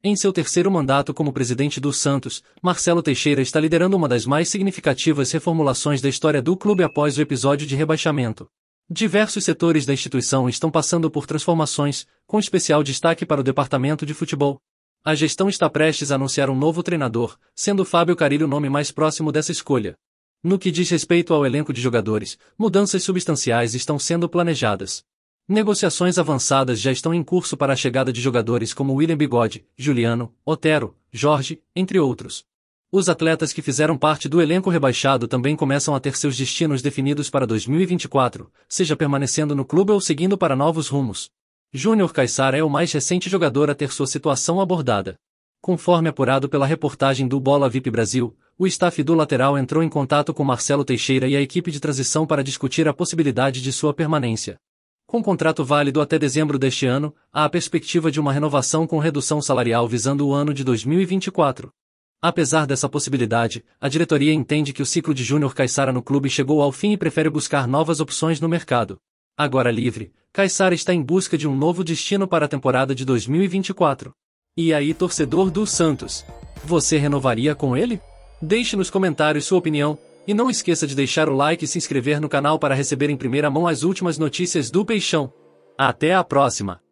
Em seu terceiro mandato como presidente do Santos, Marcelo Teixeira está liderando uma das mais significativas reformulações da história do clube após o episódio de rebaixamento. Diversos setores da instituição estão passando por transformações, com especial destaque para o departamento de futebol. A gestão está prestes a anunciar um novo treinador, sendo Fábio Carilho o nome mais próximo dessa escolha. No que diz respeito ao elenco de jogadores, mudanças substanciais estão sendo planejadas. Negociações avançadas já estão em curso para a chegada de jogadores como William Bigode, Juliano, Otero, Jorge, entre outros. Os atletas que fizeram parte do elenco rebaixado também começam a ter seus destinos definidos para 2024, seja permanecendo no clube ou seguindo para novos rumos. Júnior Caixar é o mais recente jogador a ter sua situação abordada. Conforme apurado pela reportagem do Bola VIP Brasil, o staff do lateral entrou em contato com Marcelo Teixeira e a equipe de transição para discutir a possibilidade de sua permanência. Com contrato válido até dezembro deste ano, há a perspectiva de uma renovação com redução salarial visando o ano de 2024. Apesar dessa possibilidade, a diretoria entende que o ciclo de Júnior Caixara no clube chegou ao fim e prefere buscar novas opções no mercado. Agora livre, Caixara está em busca de um novo destino para a temporada de 2024. E aí, torcedor do Santos? Você renovaria com ele? Deixe nos comentários sua opinião, e não esqueça de deixar o like e se inscrever no canal para receber em primeira mão as últimas notícias do Peixão. Até a próxima!